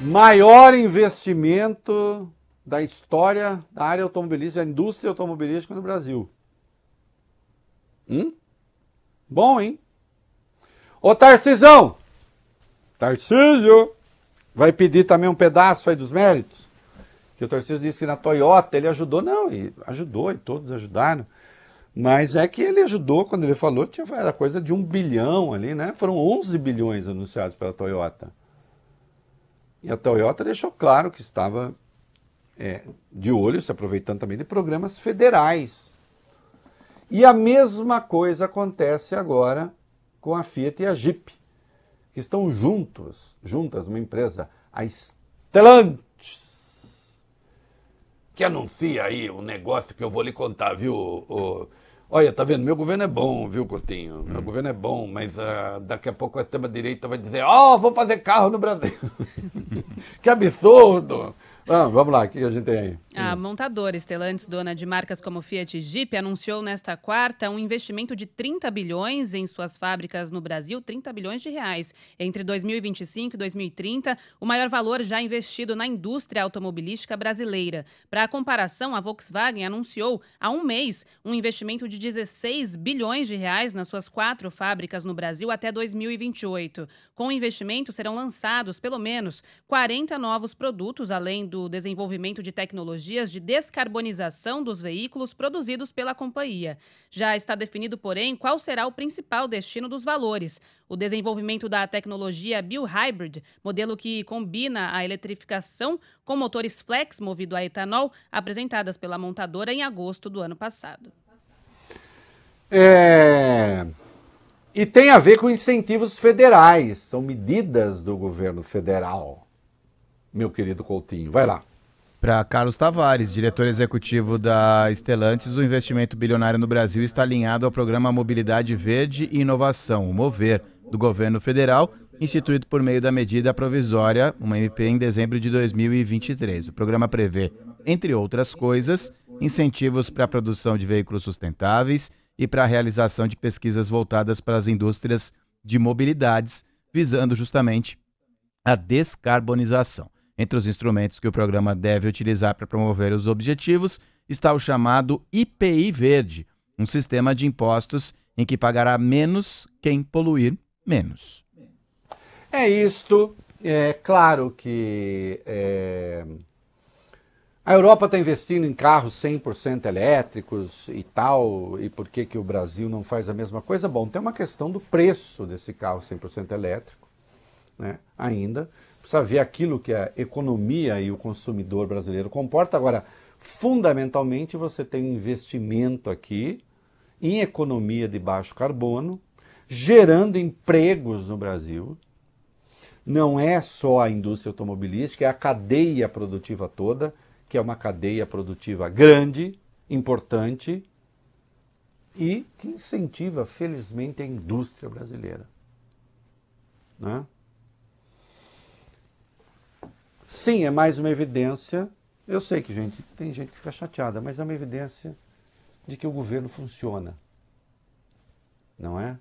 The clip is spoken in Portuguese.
Maior investimento da história da área automobilística, da indústria automobilística no Brasil. Hum? Bom, hein? Ô Tarcisão! Tarcísio! Vai pedir também um pedaço aí dos méritos? Que o Tarcísio disse que na Toyota ele ajudou. Não, E ajudou e todos ajudaram. Mas é que ele ajudou quando ele falou, tinha, era coisa de um bilhão ali, né? Foram 11 bilhões anunciados pela Toyota. E a Toyota deixou claro que estava é, de olho, se aproveitando também de programas federais. E a mesma coisa acontece agora com a Fiat e a Jeep, que estão juntos, juntas numa empresa, a Stellantis, que anuncia aí um negócio que eu vou lhe contar, viu? O, o Olha, tá vendo? Meu governo é bom, viu, Coutinho? Meu hum. governo é bom, mas uh, daqui a pouco a extrema-direita vai dizer: Ó, oh, vou fazer carro no Brasil. que absurdo! Ah, vamos lá, o que a gente tem aí? A hum. montadora Stellantis, dona de marcas como Fiat e Jeep, anunciou nesta quarta um investimento de 30 bilhões em suas fábricas no Brasil, 30 bilhões de reais. Entre 2025 e 2030, o maior valor já investido na indústria automobilística brasileira. Para comparação, a Volkswagen anunciou há um mês um investimento de 16 bilhões de reais nas suas quatro fábricas no Brasil até 2028. Com o investimento, serão lançados pelo menos 40 novos produtos, além do do desenvolvimento de tecnologias de descarbonização dos veículos produzidos pela companhia. Já está definido, porém, qual será o principal destino dos valores: o desenvolvimento da tecnologia Biohybrid, modelo que combina a eletrificação com motores flex movido a etanol, apresentadas pela montadora em agosto do ano passado. É... E tem a ver com incentivos federais, são medidas do governo federal meu querido Coutinho. Vai lá. Para Carlos Tavares, diretor executivo da Estelantes, o investimento bilionário no Brasil está alinhado ao programa Mobilidade Verde e Inovação, o Mover, do governo federal, instituído por meio da medida provisória, uma MP, em dezembro de 2023. O programa prevê, entre outras coisas, incentivos para a produção de veículos sustentáveis e para a realização de pesquisas voltadas para as indústrias de mobilidades, visando justamente a descarbonização. Entre os instrumentos que o programa deve utilizar para promover os objetivos está o chamado IPI Verde, um sistema de impostos em que pagará menos quem poluir menos. É isto. É claro que é... a Europa está investindo em carros 100% elétricos e tal, e por que, que o Brasil não faz a mesma coisa? Bom, tem uma questão do preço desse carro 100% elétrico né, ainda. Precisa ver aquilo que a economia e o consumidor brasileiro comporta. Agora, fundamentalmente, você tem um investimento aqui em economia de baixo carbono, gerando empregos no Brasil. Não é só a indústria automobilística, é a cadeia produtiva toda, que é uma cadeia produtiva grande, importante e que incentiva, felizmente, a indústria brasileira. Né? Sim, é mais uma evidência. Eu sei que gente, tem gente que fica chateada, mas é uma evidência de que o governo funciona. Não é?